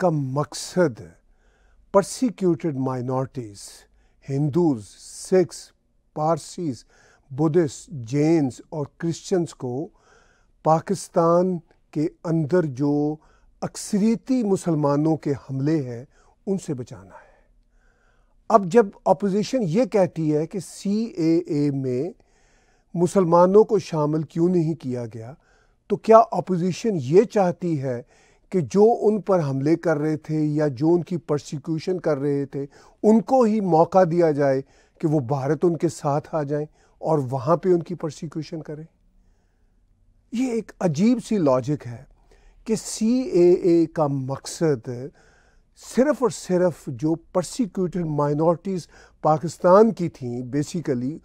का मकसद prosecuted minorities Hindus Sikhs Parsis Buddhist Jains और Christians को पाकिस्तान के अंदर जो अक्सरीती मुसलमानों के हमले हैं उनसे बचाना है अब जब अपोजिशन ये कहती है कि सी ए में मुसलमानों को शामिल क्यों नहीं किया गया तो क्या अपोजिशन ये चाहती है कि जो उन पर हमले कर रहे थे या जो उनकी प्रोसिक्यूशन कर रहे थे उनको ही मौका दिया जाए कि वो भारत उनके साथ आ जाएं और वहाँ पे उनकी प्रोसिक्यूशन करें ये एक अजीब सी लॉजिक है कि सी ए का मकसद सिर्फ और सिर्फ जो प्रोसिक्यूटेड माइनॉरिटीज़ पाकिस्तान की थी बेसिकली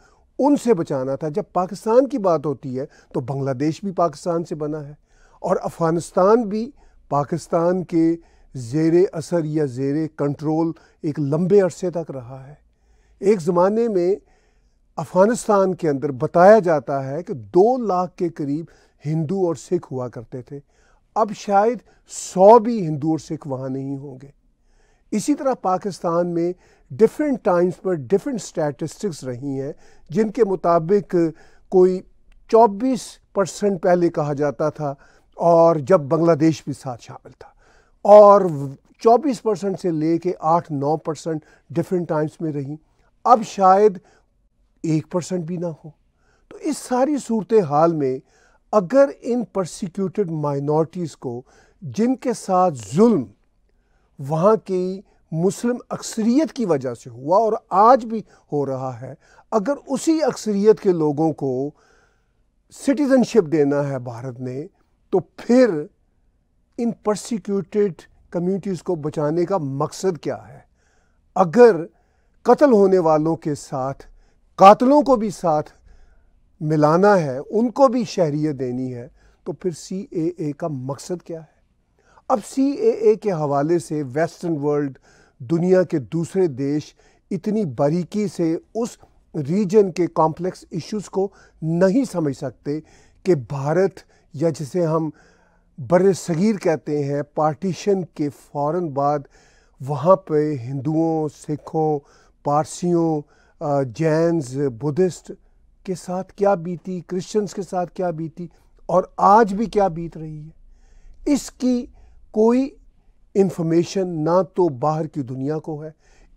उनसे बचाना था जब पाकिस्तान की बात होती है तो बांग्लादेश भी पाकिस्तान से बना है और अफ़गानिस्तान भी पाकिस्तान के जेर असर या जेर कंट्रोल एक लंबे अरसे तक रहा है एक ज़माने में अफ़गानिस्तान के अंदर बताया जाता है कि दो लाख के करीब हिंदू और सिख हुआ करते थे अब शायद सौ भी हिंदू और सिख वहाँ नहीं होंगे इसी तरह पाकिस्तान में डिफरेंट टाइम्स पर डिफरेंट स्टैटिस्टिक्स रही हैं जिनके मुताबिक कोई 24 परसेंट पहले कहा जाता था और जब बांग्लादेश भी साथ शामिल था और 24 परसेंट से ले कर आठ नौ परसेंट डिफरेंट टाइम्स में रही अब शायद एक परसेंट भी ना हो तो इस सारी सूरत हाल में अगर इन प्रोसिक्यूटेड माइनॉरिटीज़ को जिनके साथ जुल्म वहाँ की मुस्लिम अक्सरियत की वजह से हुआ और आज भी हो रहा है अगर उसी अक्सरियत के लोगों को सिटीज़नशिप देना है भारत ने तो फिर इन प्रोसिक्यूटेड कम्युनिटीज़ को बचाने का मकसद क्या है अगर कत्ल होने वालों के साथ कातलों को भी साथ मिलाना है उनको भी शहरीत देनी है तो फिर सी ए ए का मकसद क्या है अब सी ए ए के हवाले से वेस्टर्न वर्ल्ड दुनिया के दूसरे देश इतनी बारीकी से उस रीजन के कॉम्प्लेक्स इश्यूज को नहीं समझ सकते कि भारत या जिसे हम बर सगीर कहते हैं पार्टीशन के फ़ौर बाद वहाँ पे हिंदुओं सिखों पारसियों जैनस बुद्धिस्ट के साथ क्या बीती क्रिश्चियंस के साथ क्या बीती और आज भी क्या बीत रही है इसकी कोई इन्फॉर्मेशन ना तो बाहर की दुनिया को है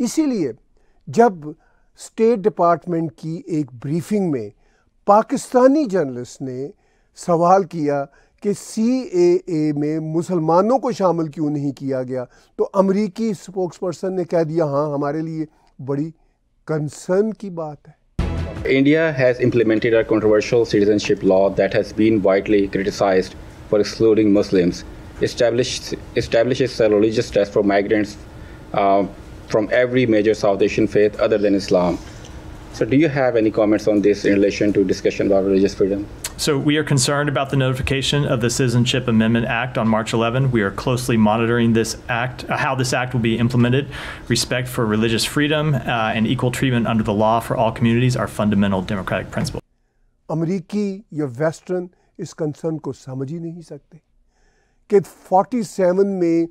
इसीलिए जब स्टेट डिपार्टमेंट की एक ब्रीफिंग में पाकिस्तानी जर्नलिस्ट ने सवाल किया कि सी ए ए में मुसलमानों को शामिल क्यों नहीं किया गया तो अमरीकी स्पोक्स पर्सन ने कह दिया हाँ हमारे लिए बड़ी कंसर्न की बात है India has implemented a controversial citizenship law that has been widely criticized for excluding Muslims. Established, establishes a religious test for migrants uh, from every major South Asian faith other than Islam. So, do you have any comments on this in relation to discussion about religious freedom? So we are concerned about the notification of the Citizenship Amendment Act on March 11. We are closely monitoring this act, uh, how this act will be implemented. Respect for religious freedom uh, and equal treatment under the law for all communities are fundamental democratic principles. Ameriki या Western is concerned ko समझ nahi sakte. सकते 47 में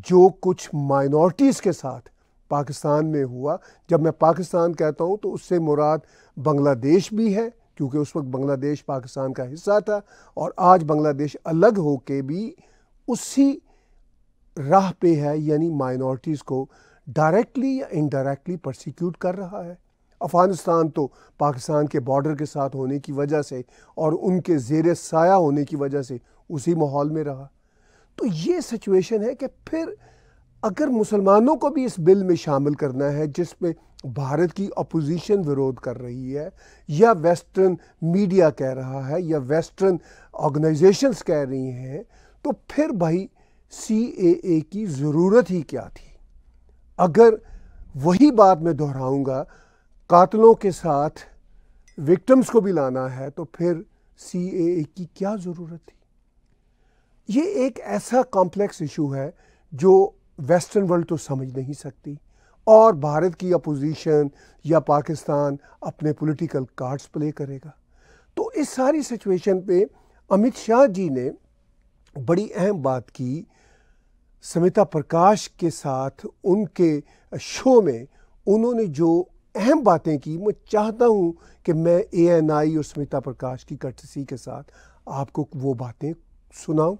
jo kuch minorities ke saath Pakistan में hua, jab main Pakistan कहता हूँ तो उससे मुराद बांग्लादेश भी है क्योंकि उस वक्त बांग्लादेश पाकिस्तान का हिस्सा था और आज बांग्लादेश अलग हो के भी उसी राह पे है यानी माइनॉरिटीज़ को डायरेक्टली या इनडायरेक्टली प्रोसिक्यूट कर रहा है अफ़गानिस्तान तो पाकिस्तान के बॉर्डर के साथ होने की वजह से और उनके जेर साया होने की वजह से उसी माहौल में रहा तो ये सिचुएशन है कि फिर अगर मुसलमानों को भी इस बिल में शामिल करना है जिसमें भारत की अपोजिशन विरोध कर रही है या वेस्टर्न मीडिया कह रहा है या वेस्टर्न ऑर्गेनाइजेशंस कह रही हैं तो फिर भाई सी ए की ज़रूरत ही क्या थी अगर वही बात मैं दोहराऊंगा कातलों के साथ विक्टम्स को भी लाना है तो फिर सी ए की क्या ज़रूरत थी ये एक ऐसा कॉम्प्लेक्स इशू है जो वेस्टर्न वर्ल्ड तो समझ नहीं सकती और भारत की अपोजिशन या पाकिस्तान अपने पॉलिटिकल कार्ड्स प्ले करेगा तो इस सारी सिचुएशन पे अमित शाह जी ने बड़ी अहम बात की समिता प्रकाश के साथ उनके शो में उन्होंने जो अहम बातें की मैं चाहता हूँ कि मैं ए एन आई और समिता प्रकाश की कटसी के साथ आपको वो बातें सुनाऊँ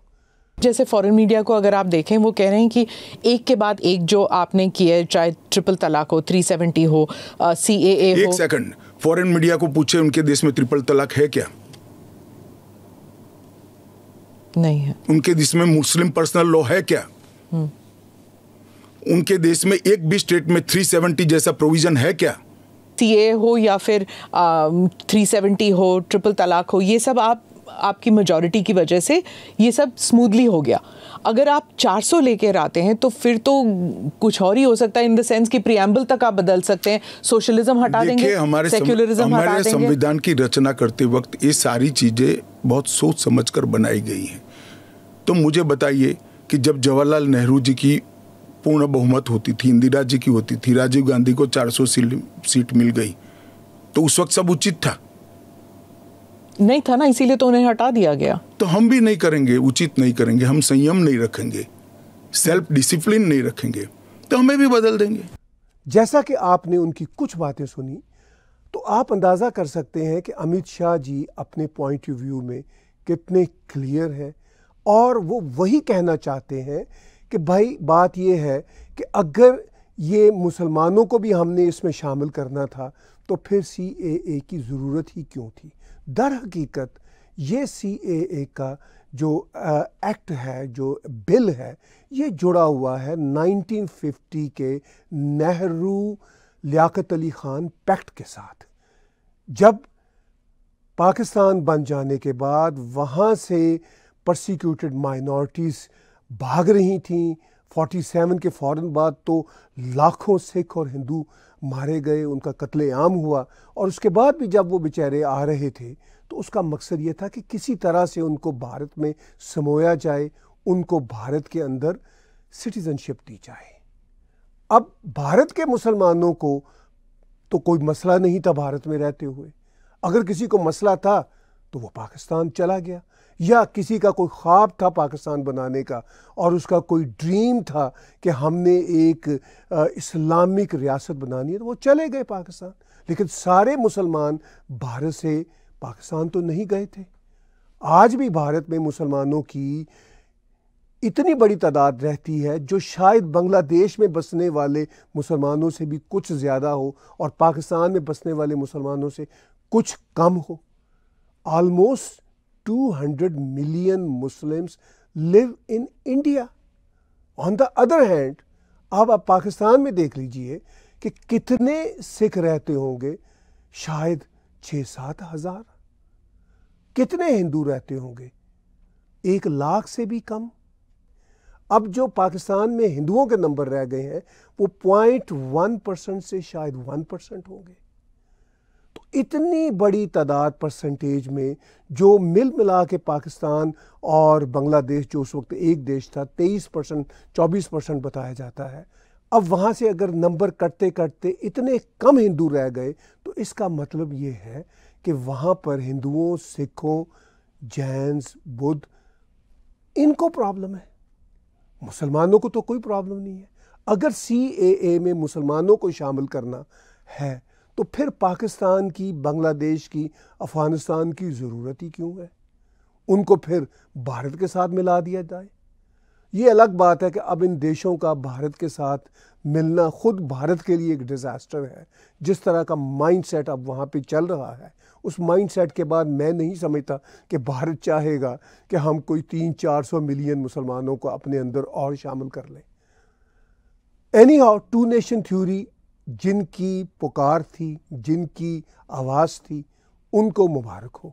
जैसे फॉरेन मीडिया को अगर आप देखें वो कह रहे हैं कि एक के बाद एक जो आपने किए चाहे ट्रिपल तलाक हो थ्री सेवेंटी हो सी ए ए एक सेकंड फॉरेन मीडिया को पूछे उनके देश में ट्रिपल तलाक है क्या नहीं है उनके देश में मुस्लिम पर्सनल लॉ है क्या हम्म। उनके देश में एक भी स्टेट में 370 जैसा प्रोविजन है क्या सी ए हो या फिर थ्री uh, सेवेंटी हो ट्रिपल तलाक हो ये सब आप आपकी मेजोरिटी की वजह से ये सब स्मूथली हो गया अगर आप 400 लेकर आते हैं तो फिर तो कुछ और ही हो सकता है इन द सेंस कि प्रियम्बल तक आप बदल सकते हैं सोशलिज्म हटा देंगे हमारे सेक्युलरिज्म हमारे संविधान की रचना करते वक्त ये सारी चीज़ें बहुत सोच समझ कर बनाई गई हैं तो मुझे बताइए कि जब जवाहरलाल नेहरू जी की पूर्ण बहुमत होती थी इंदिरा जी की होती थी राजीव गांधी को 400 सीट मिल गई तो उस वक्त सब उचित था नहीं था ना इसीलिए तो उन्हें हटा दिया गया तो हम भी नहीं करेंगे उचित नहीं करेंगे हम संयम नहीं रखेंगे सेल्फ डिसिप्लिन नहीं रखेंगे तो हमें भी बदल देंगे जैसा कि आपने उनकी कुछ बातें सुनी तो आप अंदाज़ा कर सकते हैं कि अमित शाह जी अपने पॉइंट ऑफ व्यू में कितने क्लियर हैं और वो वही कहना चाहते हैं कि भाई बात यह है कि अगर ये मुसलमानों को भी हमने इसमें शामिल करना था तो फिर सी ए ए की ज़रूरत ही क्यों थी दर हकीकत ये सी ए ए का जो आ, एक्ट है जो बिल है ये जुड़ा हुआ है 1950 के नेहरू लियाकत अली ख़ान पैक्ट के साथ जब पाकिस्तान बन जाने के बाद वहाँ से प्रोसिक्यूटेड माइनॉरिटीज़ भाग रही थीं 47 के फ़ौर बाद तो लाखों सिख और हिंदू मारे गए उनका कत्ल आम हुआ और उसके बाद भी जब वो बेचारे आ रहे थे तो उसका मकसद ये था कि किसी तरह से उनको भारत में समोया जाए उनको भारत के अंदर सिटीज़नशिप दी जाए अब भारत के मुसलमानों को तो कोई मसला नहीं था भारत में रहते हुए अगर किसी को मसला था तो वो पाकिस्तान चला गया या किसी का कोई ख्वाब था पाकिस्तान बनाने का और उसका कोई ड्रीम था कि हमने एक इस्लामिक रियासत बनानी है तो वो चले गए पाकिस्तान लेकिन सारे मुसलमान भारत से पाकिस्तान तो नहीं गए थे आज भी भारत में मुसलमानों की इतनी बड़ी तादाद रहती है जो शायद बांग्लादेश में बसने वाले मुसलमानों से भी कुछ ज़्यादा हो और पाकिस्तान में बसने वाले मुसलमानों से कुछ कम हो almost 200 million Muslims live in India. On the other hand, आप आप पाकिस्तान में देख लीजिए कि कितने सिख रहते होंगे शायद छ सात हज़ार कितने हिंदू रहते होंगे एक लाख से भी कम अब जो पाकिस्तान में हिंदुओं के नंबर रह गए हैं वो पॉइंट वन परसेंट से शायद वन परसेंट होंगे तो इतनी बड़ी तादाद परसेंटेज में जो मिल मिला के पाकिस्तान और बांग्लादेश जो उस वक्त एक देश था तेईस परसेंट चौबीस परसेंट बताया जाता है अब वहाँ से अगर नंबर कटते कटते इतने कम हिंदू रह गए तो इसका मतलब ये है कि वहाँ पर हिंदुओं सिखों जैनस बुद्ध इनको प्रॉब्लम है मुसलमानों को तो कोई प्रॉब्लम नहीं है अगर सी ए ए में मुसलमानों को शामिल करना है तो फिर पाकिस्तान की बांग्लादेश की अफ़गानिस्तान की ज़रूरत ही क्यों है उनको फिर भारत के साथ मिला दिया जाए ये अलग बात है कि अब इन देशों का भारत के साथ मिलना ख़ुद भारत के लिए एक डिज़ास्टर है जिस तरह का माइंडसेट अब वहाँ पे चल रहा है उस माइंडसेट के बाद मैं नहीं समझता कि भारत चाहेगा कि हम कोई तीन चार सौ मिलियन मुसलमानों को अपने अंदर और शामिल कर लें anyhow two nation theory जिनकी पुकार थी जिनकी आवाज़ थी उनको मुबारक हो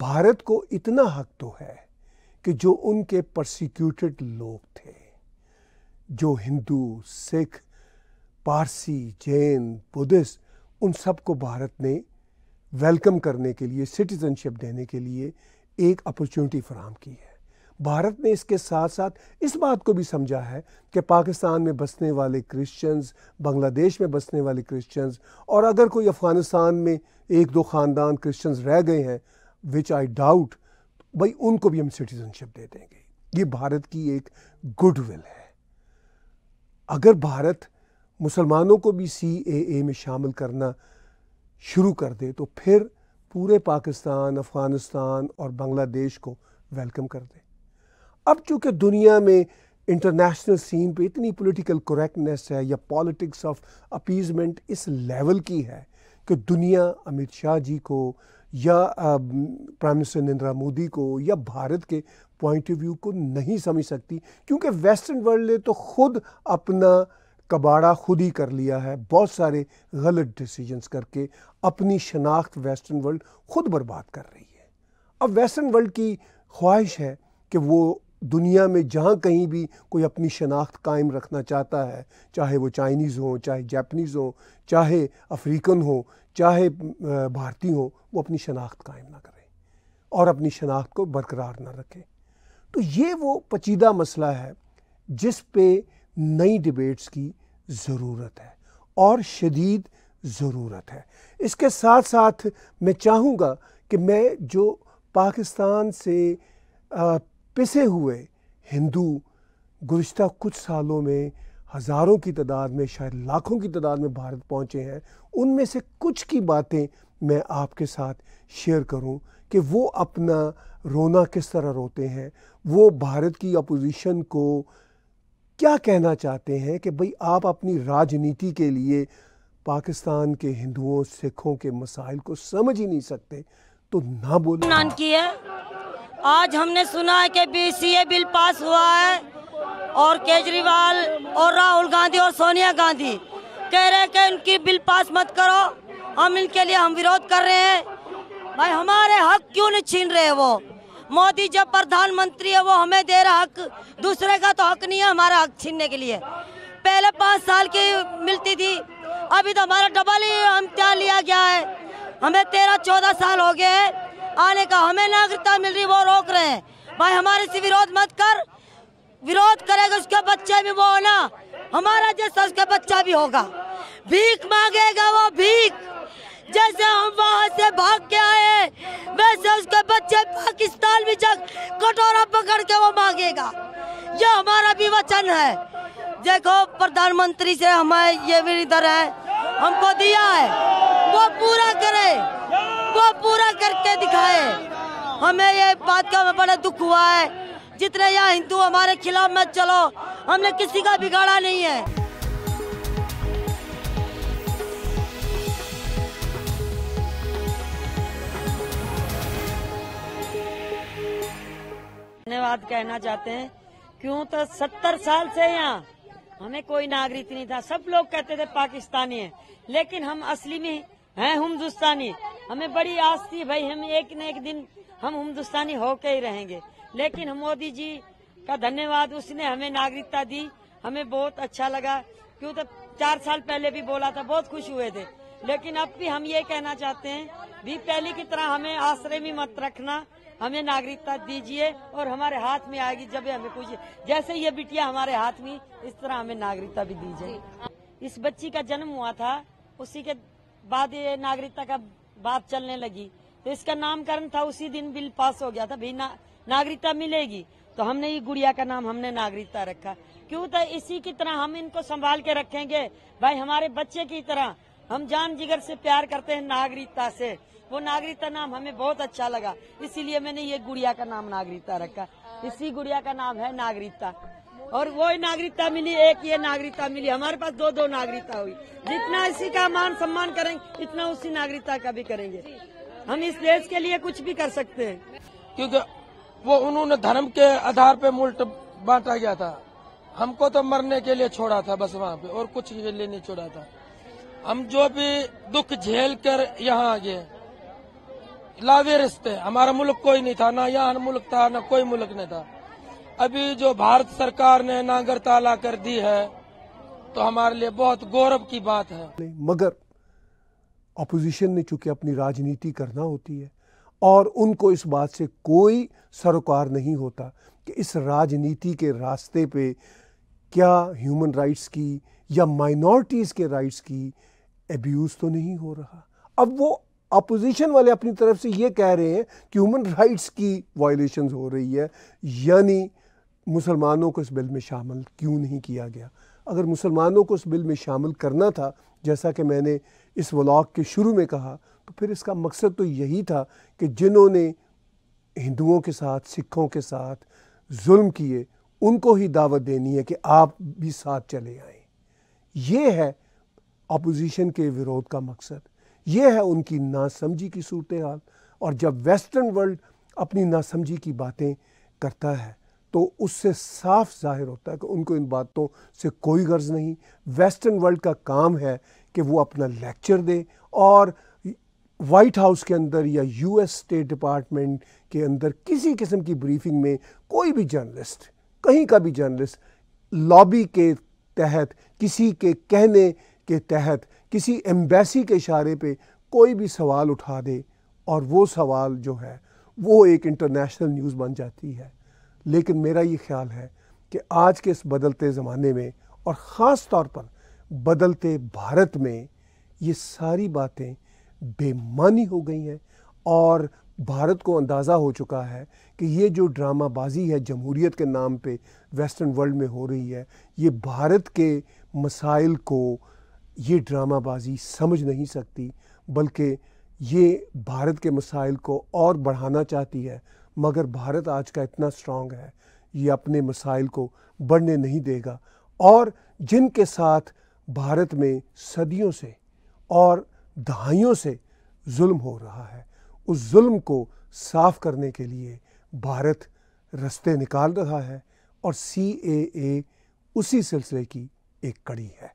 भारत को इतना हक तो है कि जो उनके प्रोसिक्यूटेड लोग थे जो हिंदू सिख पारसी जैन बुद्धिस्ट उन सबको भारत ने वेलकम करने के लिए सिटीज़नशिप देने के लिए एक अपॉर्चुनिटी फ्राहम की है भारत ने इसके साथ साथ इस बात को भी समझा है कि पाकिस्तान में बसने वाले क्रिश्चियंस बांग्लादेश में बसने वाले क्रिश्चियंस और अगर कोई अफ़गानिस्तान में एक दो ख़ानदान क्रिश्चियंस रह गए हैं विच आई डाउट भाई उनको भी हम सिटीज़नशिप दे देंगे ये भारत की एक गुडविल है अगर भारत मुसलमानों को भी सी ए ए में शामिल करना शुरू कर दे तो फिर पूरे पाकिस्तान अफ़गानिस्तान और बांग्लादेश को वेलकम कर दे अब चूँकि दुनिया में इंटरनेशनल सीन पे इतनी पॉलिटिकल करेक्टनेस है या पॉलिटिक्स ऑफ अपीजमेंट इस लेवल की है कि दुनिया अमित शाह जी को या प्राइम मिनिस्टर नरेंद्र मोदी को या भारत के पॉइंट ऑफ व्यू को नहीं समझ सकती क्योंकि वेस्टर्न वर्ल्ड ने तो खुद अपना कबाड़ा खुद ही कर लिया है बहुत सारे गलत डिसीजंस करके अपनी शनाख्त वेस्टर्न वर्ल्ड खुद बर्बाद कर रही है अब वेस्टर्न वर्ल्ड की ख्वाहिश है कि वो दुनिया में जहाँ कहीं भी कोई अपनी शनाख्त कायम रखना चाहता है चाहे वो चाइनीज़ हो चाहे जापनीज़ हो चाहे अफ्रीकन हो चाहे भारतीय हो वो अपनी शनाख्त कायम ना करें और अपनी शनाख्त को बरकरार ना रखें तो ये वो पचीदा मसला है जिस पे नई डिबेट्स की ज़रूरत है और शदीद ज़रूरत है इसके साथ साथ मैं चाहूँगा कि मैं जो पाकिस्तान से पिसे हुए हिंदू गुज्त कुछ सालों में हज़ारों की तादाद में शायद लाखों की तादाद में भारत पहुँचे हैं उनमें से कुछ की बातें मैं आपके साथ शेयर करूं कि वो अपना रोना किस तरह रोते हैं वो भारत की अपोजिशन को क्या कहना चाहते हैं कि भाई आप अपनी राजनीति के लिए पाकिस्तान के हिंदुओं सिखों के मसाइल को समझ ही नहीं सकते तो ना बोले की है आज हमने सुना है कि बी सी ए बिल पास हुआ है और केजरीवाल और राहुल गांधी और सोनिया गांधी कह रहे हैं कि उनकी बिल पास मत करो हम इनके लिए हम विरोध कर रहे हैं भाई हमारे हक क्यों नहीं छीन रहे वो मोदी जब प्रधानमंत्री है वो हमें दे रहा हक दूसरे का तो हक नहीं है हमारा हक छीनने के लिए पहले पाँच साल की मिलती थी अभी तो हमारा डबल ही हम लिया गया है हमें तेरह चौदह साल हो गए हैं आने का हमें नागरिकता मिल रही वो रोक रहे हैं भाई हमारे से विरोध मत कर विरोध करेगा उसके बच्चे भी वो होना हमारा जैसा उसका बच्चा भी होगा भीख मांगेगा वो भीख जैसे हम वहाँ से भाग के आए वैसे उसके बच्चे पाकिस्तान भी जग कटोरा पकड़ के वो मांगेगा ये हमारा भी वचन है देखो प्रधानमंत्री से हमें ये भी इधर है हमको दिया है वो पूरा करे वो पूरा करके दिखाए हमें ये बात का बड़ा दुख हुआ है जितने यहाँ हिंदू हमारे खिलाफ मत चलो हमने किसी का बिगाड़ा नहीं है धन्यवाद कहना चाहते हैं क्यों तो सत्तर साल से यहाँ हमें कोई नागरिक नहीं था सब लोग कहते थे पाकिस्तानी है लेकिन हम असली में हैं हिंदुस्तानी हमें बड़ी आस थी भाई हम एक न एक दिन हम हिंदुस्तानी होके ही रहेंगे लेकिन मोदी जी का धन्यवाद उसने हमें नागरिकता दी हमें बहुत अच्छा लगा क्यों तो चार साल पहले भी बोला था बहुत खुश हुए थे लेकिन अब भी हम ये कहना चाहते हैं भी पहले की तरह हमें आश्रय भी मत रखना हमें नागरिकता दीजिए और हमारे हाथ में आएगी जब हमें कुछ जैसे ये बिटिया हमारे हाथ में इस तरह हमें नागरिकता भी दीजिए इस बच्ची का जन्म हुआ था उसी के बाद ये नागरिकता का बात चलने लगी तो इसका नामकरण था उसी दिन बिल पास हो गया था भाई ना, नागरिकता मिलेगी तो हमने ये गुड़िया का नाम हमने नागरिकता रखा क्यों तो इसी की तरह हम इनको संभाल के रखेंगे भाई हमारे बच्चे की तरह हम जान जिगर से प्यार करते हैं नागरिकता से वो नागरिकता नाम हमें बहुत अच्छा लगा इसीलिए मैंने ये गुड़िया का नाम नागरिकता रखा इसी गुड़िया का नाम है नागरिकता और वो नागरिकता मिली एक ये नागरिकता मिली हमारे पास दो दो नागरिकता हुई जितना इसी का मान सम्मान करेंगे इतना उसी नागरिकता का भी करेंगे हम इस देश के लिए कुछ भी कर सकते हैं क्योंकि वो उन्होंने धर्म के आधार पे मुल्ट बांटा गया था हमको तो मरने के लिए छोड़ा था बस वहाँ पे और कुछ के लिए नहीं छोड़ा था हम जो भी दुख झेल कर यहाँ आ गए लावे रिश्ते हमारा मुल्क कोई नहीं था ना यहाँ मुल्क था ना कोई मुल्क नहीं था अभी जो भारत सरकार ने नागरताला कर दी है तो हमारे लिए बहुत गौरव की बात है मगर अपोजिशन ने चूंकि अपनी राजनीति करना होती है और उनको इस बात से कोई सरोकार नहीं होता कि इस राजनीति के रास्ते पे क्या ह्यूमन राइट्स की या माइनॉरिटीज़ के राइट्स की एब्यूज़ तो नहीं हो रहा अब वो अपोजिशन वाले अपनी तरफ से ये कह रहे हैं कि ह्यूमन राइट्स की वायलेशंस हो रही है यानी मुसलमानों को इस बिल में शामिल क्यों नहीं किया गया अगर मुसलमानों को इस बिल में शामिल करना था जैसा कि मैंने इस व्लॉग के शुरू में कहा तो फिर इसका मकसद तो यही था कि जिन्होंने हिंदुओं के साथ सिखों के साथ जुल्म किए उनको ही दावत देनी है कि आप भी साथ चले आए ये है अपोजिशन के विरोध का मकसद ये है उनकी नासमझी की सूरत हाल और जब वेस्टर्न वर्ल्ड अपनी नासमझी की बातें करता है तो उससे साफ जाहिर होता है कि उनको इन बातों से कोई गर्ज नहीं वेस्टर्न वर्ल्ड का काम है कि वो अपना लेक्चर दे और वाइट हाउस के अंदर या यूएस स्टेट डिपार्टमेंट के अंदर किसी किस्म की ब्रीफिंग में कोई भी जर्नलिस्ट कहीं का भी जर्नलिस्ट लॉबी के तहत किसी के कहने के तहत किसी एम्बेसी के इशारे पे कोई भी सवाल उठा दे और वो सवाल जो है वो एक इंटरनेशनल न्यूज़ बन जाती है लेकिन मेरा ये ख्याल है कि आज के इस बदलते ज़माने में और ख़ास तौर पर बदलते भारत में ये सारी बातें बेमानी हो गई हैं और भारत को अंदाज़ा हो चुका है कि ये जो ड्रामाबाजी है जमहूरीत के नाम पे वेस्टर्न वर्ल्ड में हो रही है ये भारत के मसाइल को ये ड्रामाबाजी समझ नहीं सकती बल्कि ये भारत के मसाइल को और बढ़ाना चाहती है मगर भारत आज का इतना स्ट्रांग है ये अपने मसाइल को बढ़ने नहीं देगा और जिनके साथ भारत में सदियों से और दहाइयों से जुल्म हो रहा है उस जुल्म को साफ करने के लिए भारत रास्ते निकाल रहा है और सी ए ए उसी सिलसिले की एक कड़ी है